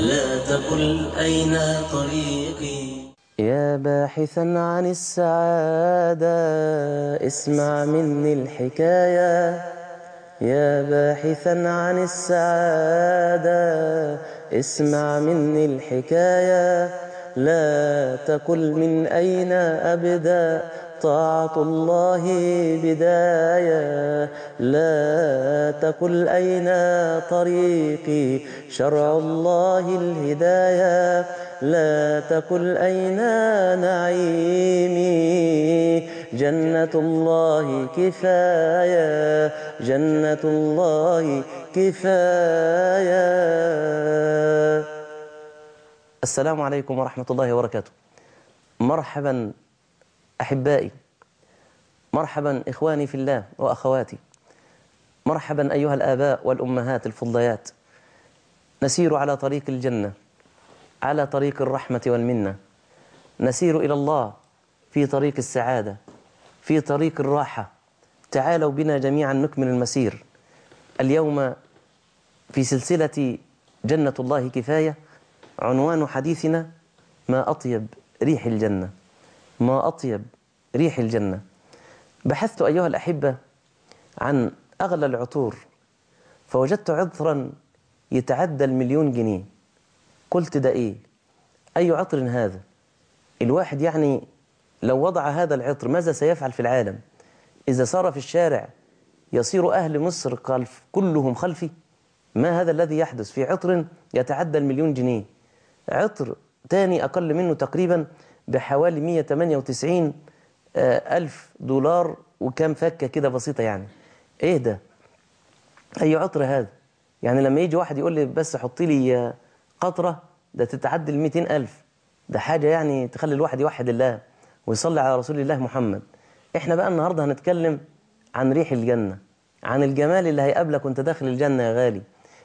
لا تقل أين طريقي يا باحثا عن السعادة اسمع مني الحكاية يا باحثا عن السعادة اسمع مني الحكاية لا تقل من أين أبدأ طاعة الله بداية لا تقل أين طريقي شرع الله الهداية لا تقل أين نعيمي جنة الله كفاية جنة الله كفاية السلام عليكم ورحمة الله وبركاته مرحبا أحبائي مرحبا إخواني في الله وأخواتي مرحبا أيها الآباء والأمهات الفضليات نسير على طريق الجنة على طريق الرحمة والمنة نسير إلى الله في طريق السعادة في طريق الراحة تعالوا بنا جميعا نكمل المسير اليوم في سلسلة جنة الله كفاية عنوان حديثنا ما أطيب ريح الجنة ما أطيب ريح الجنة بحثت أيها الأحبة عن أغلى العطور فوجدت عطرا يتعدى المليون جنيه قلت ده إيه أي عطر هذا الواحد يعني لو وضع هذا العطر ماذا سيفعل في العالم إذا صار في الشارع يصير أهل مصر خلف كلهم خلفي ما هذا الذي يحدث في عطر يتعدى المليون جنيه عطر تاني أقل منه تقريبا بحوالي 198 آه، ألف دولار وكام فكة كده بسيطة يعني إيه ده؟ أي عطر هذا؟ يعني لما يجي واحد يقول لي بس حطي لي آه، قطرة ده تتعدى ال 200 ألف ده حاجة يعني تخلي الواحد يوحد الله ويصلي على رسول الله محمد إحنا بقى النهاردة هنتكلم عن ريح الجنة عن الجمال اللي هيقابلك وانت داخل الجنة يا غالي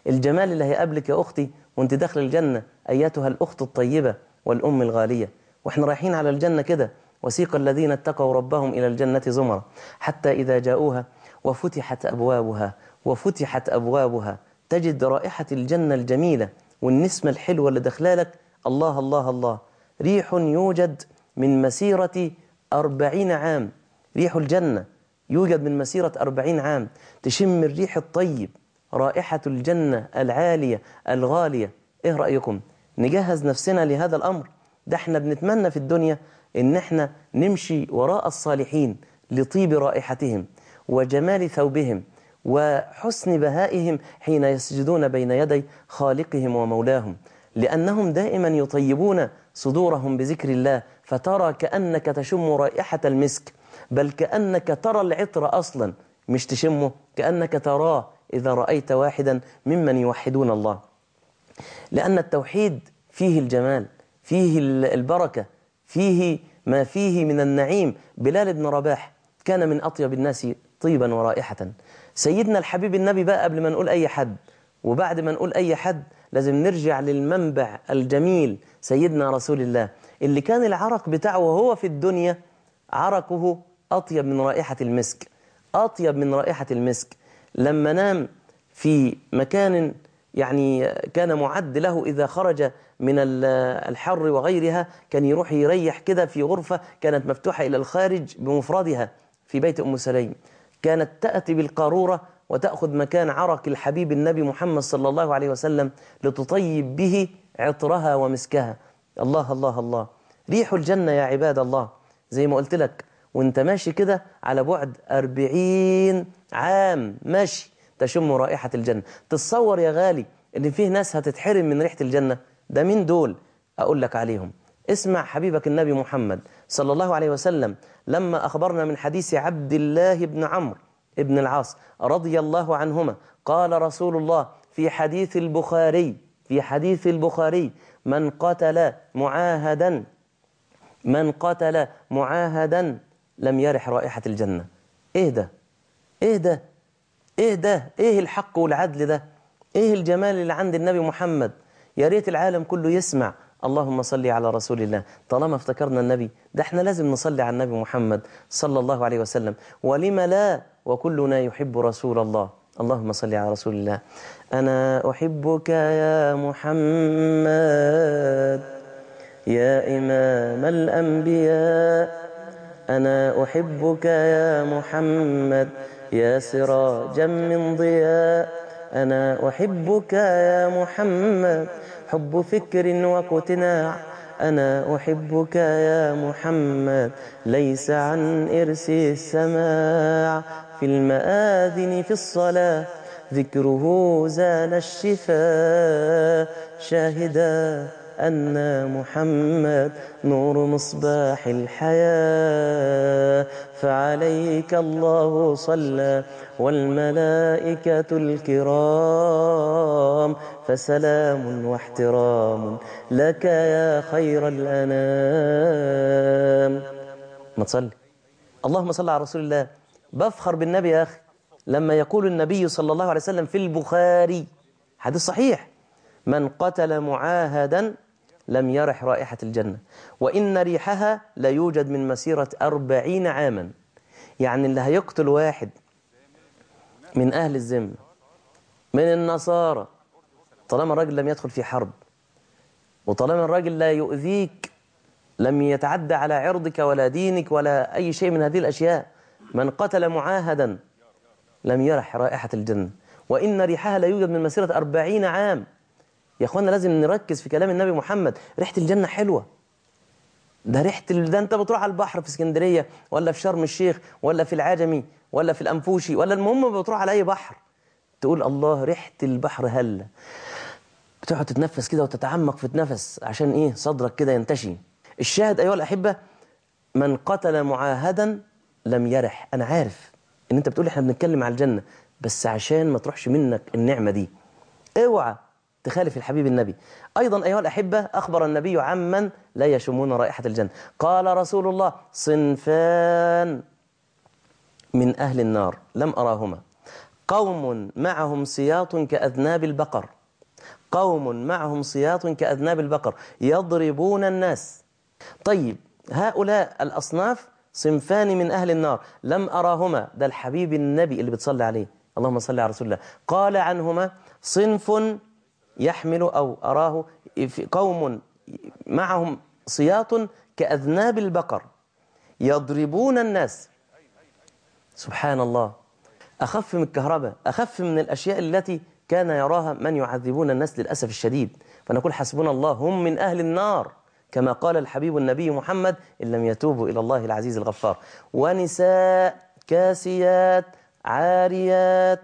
الجمال اللي هيقابلك يا أختي وانت داخل الجنة أيتها الأخت الطيبة والأم الغالية واحنا رايحين على الجنة كده وسيق الذين اتقوا ربهم إلى الجنة زمرا حتى إذا جاءوها وفتحت أبوابها وفتحت أبوابها تجد رائحة الجنة الجميلة والنسمة الحلوة اللي دخلالك الله الله الله ريح يوجد من مسيرة أربعين عام ريح الجنة يوجد من مسيرة أربعين عام تشم الريح الطيب رائحة الجنة العالية الغالية إيه رأيكم نجهز نفسنا لهذا الأمر ده احنا بنتمنى في الدنيا ان احنا نمشي وراء الصالحين لطيب رائحتهم وجمال ثوبهم وحسن بهائهم حين يسجدون بين يدي خالقهم ومولاهم لأنهم دائما يطيبون صدورهم بذكر الله فترى كأنك تشم رائحة المسك بل كأنك ترى العطر أصلا مش تشمه كأنك تراه إذا رأيت واحدا ممن يوحدون الله لأن التوحيد فيه الجمال فيه البركة فيه ما فيه من النعيم بلال بن رباح كان من أطيب الناس طيبا ورائحة سيدنا الحبيب النبي بقى قبل ما نقول أي حد وبعد ما نقول أي حد لازم نرجع للمنبع الجميل سيدنا رسول الله اللي كان العرق بتاعه وهو في الدنيا عرقه أطيب من رائحة المسك أطيب من رائحة المسك لما نام في مكان يعني كان معد له إذا خرج من الحر وغيرها كان يروح يريح كده في غرفة كانت مفتوحة إلى الخارج بمفردها في بيت أم سليم كانت تأتي بالقارورة وتأخذ مكان عرق الحبيب النبي محمد صلى الله عليه وسلم لتطيب به عطرها ومسكها الله الله الله ريح الجنة يا عباد الله زي ما قلت لك وانت ماشي كده على بعد أربعين عام ماشي تشم رائحة الجنة تتصور يا غالي ان فيه ناس هتتحرم من ريحة الجنة ده مين دول أقول لك عليهم اسمع حبيبك النبي محمد صلى الله عليه وسلم لما أخبرنا من حديث عبد الله بن عمرو ابن العاص رضي الله عنهما قال رسول الله في حديث البخاري في حديث البخاري من قتل معاهدا من قتل معاهدا لم يرح رائحة الجنة ايه ده ايه ده ايه ده ايه الحق والعدل ده ايه الجمال اللي عند النبي محمد يا ريت العالم كله يسمع اللهم صل على رسول الله طالما افتكرنا النبي ده احنا لازم نصلي على النبي محمد صلى الله عليه وسلم ولم لا وكلنا يحب رسول الله اللهم صل على رسول الله أنا أحبك يا محمد يا إمام الأنبياء أنا أحبك يا محمد يا سراجا من ضياء أنا أحبك يا محمد حب فكر واقتناع أنا أحبك يا محمد ليس عن إرس السماع في المآذن في الصلاة ذكره زال الشفاء شاهدا أن محمد نور مصباح الحياة فعليك الله صلى والملائكة الكرام فسلام واحترام لك يا خير الأنام ما تصلي اللهم صل على رسول الله بفخر بالنبي يا أخي لما يقول النبي صلى الله عليه وسلم في البخاري حديث صحيح من قتل معاهدا لم يرح رائحة الجنة وإن ريحها لا يوجد من مسيرة أربعين عاما يعني اللي هيقتل واحد من أهل الذمة من النصارى طالما الراجل لم يدخل في حرب وطالما الراجل لا يؤذيك لم يتعدى على عرضك ولا دينك ولا أي شيء من هذه الأشياء من قتل معاهدا لم يرح رائحة الجنة وإن ريحها لا يوجد من مسيرة أربعين عام يا اخوانا لازم نركز في كلام النبي محمد ريحه الجنه حلوه ده ريحه ال... ده انت بتروح على البحر في اسكندريه ولا في شرم الشيخ ولا في العجمي ولا في الانفوشي ولا المهم بتروح على اي بحر تقول الله ريحه البحر هله بتقعد تتنفس كده وتتعمق في التنفس عشان ايه صدرك كده ينتشي الشاهد ايها الاحبه من قتل معاهدا لم يرح انا عارف ان انت بتقول احنا بنتكلم على الجنه بس عشان ما تروحش منك النعمه دي اوعى تخالف الحبيب النبي أيضا أيها الأحبة أخبر النبي عمن لا يشمون رائحة الجنة قال رسول الله صنفان من أهل النار لم أراهما قوم معهم سياط كأذناب البقر قوم معهم سياط كأذناب البقر يضربون الناس طيب هؤلاء الأصناف صنفان من أهل النار لم أراهما ده الحبيب النبي اللي بتصلي عليه اللهم صل على رسول الله قال عنهما صنف يحمل أو أراه قوم معهم صياط كأذناب البقر يضربون الناس سبحان الله أخف من الكهرباء أخف من الأشياء التي كان يراها من يعذبون الناس للأسف الشديد فنقول حسبنا الله هم من أهل النار كما قال الحبيب النبي محمد إن لم يتوبوا إلى الله العزيز الغفار ونساء كاسيات عاريات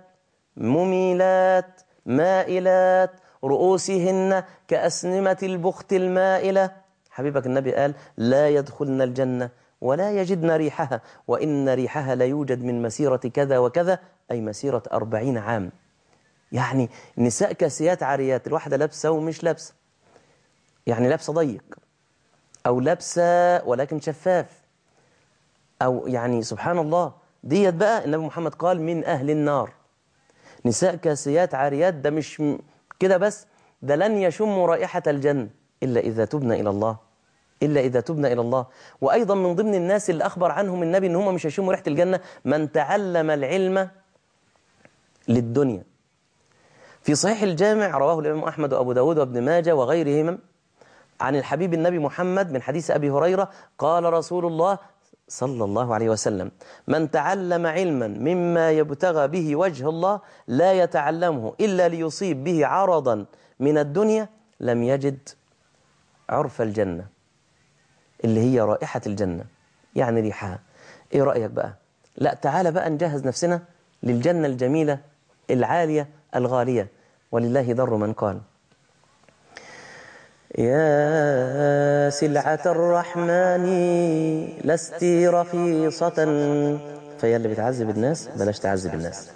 مميلات مائلات رؤوسهن كأسنمة البخت المائلة حبيبك النبي قال لا يدخلن الجنة ولا يجدن ريحها وإن ريحها لا يوجد من مسيرة كذا وكذا أي مسيرة أربعين عام يعني نساء كاسيات عاريات الواحدة لابسة ومش لابسة يعني لابسة ضيق أو لابسة ولكن شفاف أو يعني سبحان الله ديت بقى النبي محمد قال من أهل النار نساء كاسيات عاريات ده مش كده بس ده لن يشم رائحة الجنة إلا إذا تبنى إلى الله إلا إذا تبنى إلى الله وأيضا من ضمن الناس اللي أخبر عنهم النبي إن هم مش هيشموا ريحة الجنة من تعلم العلم للدنيا في صحيح الجامع رواه الإمام أحمد وأبو داود وابن ماجة وغيرهم عن الحبيب النبي محمد من حديث أبي هريرة قال رسول الله صلى الله عليه وسلم من تعلم علما مما يبتغى به وجه الله لا يتعلمه إلا ليصيب به عرضا من الدنيا لم يجد عرف الجنة اللي هي رائحة الجنة يعني ريحها إيه رأيك بقى لا تعال بقى نجهز نفسنا للجنة الجميلة العالية الغالية ولله ضر من قال يا سلعة الرحمن لست رخيصة فيا اللي بتعذب الناس بلاش تعذب الناس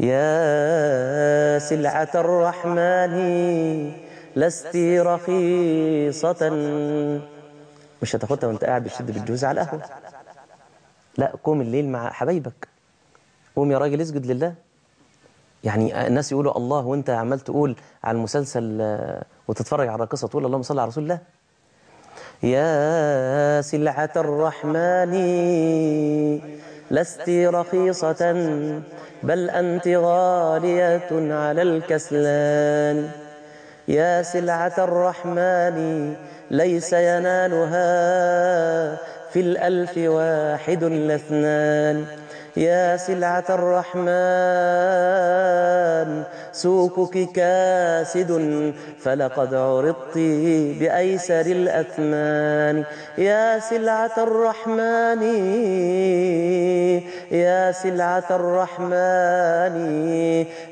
يا سلعة الرحمن لست رخيصة مش هتاخدها وانت قاعد بتشد بالجوز على القهوة لا قوم الليل مع حبايبك قوم يا راجل اسجد لله يعني الناس يقولوا الله وانت عمال تقول على المسلسل وتتفرج على قصة تقول اللهم صل على رسول الله يا سلعة الرحمن لست رخيصة بل أنت غالية على الكسلان يا سلعة الرحمن ليس ينالها في الألف واحد لاثنان يا سلعة الرحمن سوقك كاسد فلقد عرضت بأيسر الأثمان يا سلعة الرحمن يا سلعة الرحمن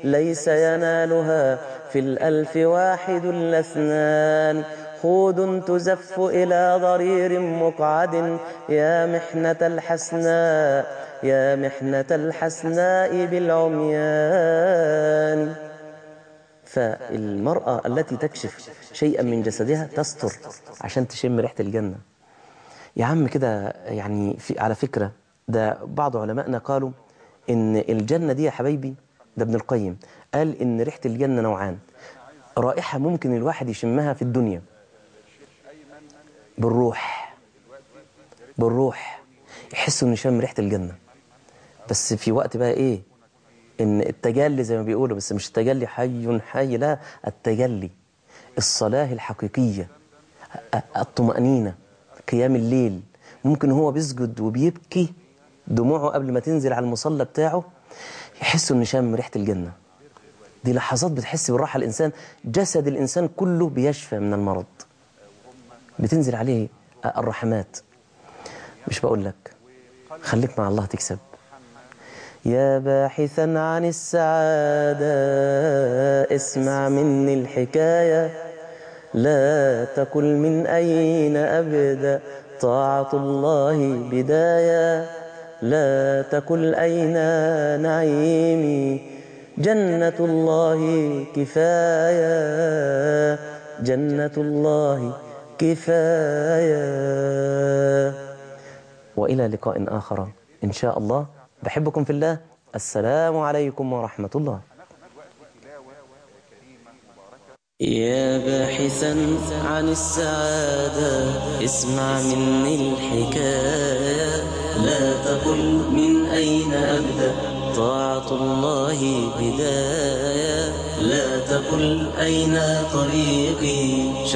ليس ينالها في الألف واحد الاثنان خود تزف إلى ضرير مقعد يا محنة الحسناء يا محنة الحسناء بالعميان فالمرأة التي تكشف شيئا من جسدها تستر عشان تشم ريحة الجنة يا عم كده يعني في على فكرة ده بعض علمائنا قالوا إن الجنة دي يا حبايبي ده ابن القيم قال إن ريحة الجنة نوعان رائحة ممكن الواحد يشمها في الدنيا بالروح بالروح يحس إنه شم ريحة الجنة بس في وقت بقى إيه ان التجلي زي ما بيقولوا بس مش التجلي حي حي لا التجلي الصلاه الحقيقيه الطمانينه قيام الليل ممكن هو بيسجد وبيبكي دموعه قبل ما تنزل على المصلى بتاعه يحس انه شام ريحه الجنه دي لحظات بتحس بالراحه الانسان جسد الانسان كله بيشفى من المرض بتنزل عليه الرحمات مش بقول لك خليك مع الله تكسب يا باحثا عن السعادة اسمع مني الحكاية لا تقل من أين أبدأ طاعة الله بداية لا تقل أين نعيمي جنة الله كفاية جنة الله كفاية وإلى لقاء آخر إن شاء الله بحبكم في الله السلام عليكم ورحمة الله يا باحثا عن السعادة اسمع مني الحكاية لا تقل من أين أبدأ طاعة الله بداية لا تقل أين طريقي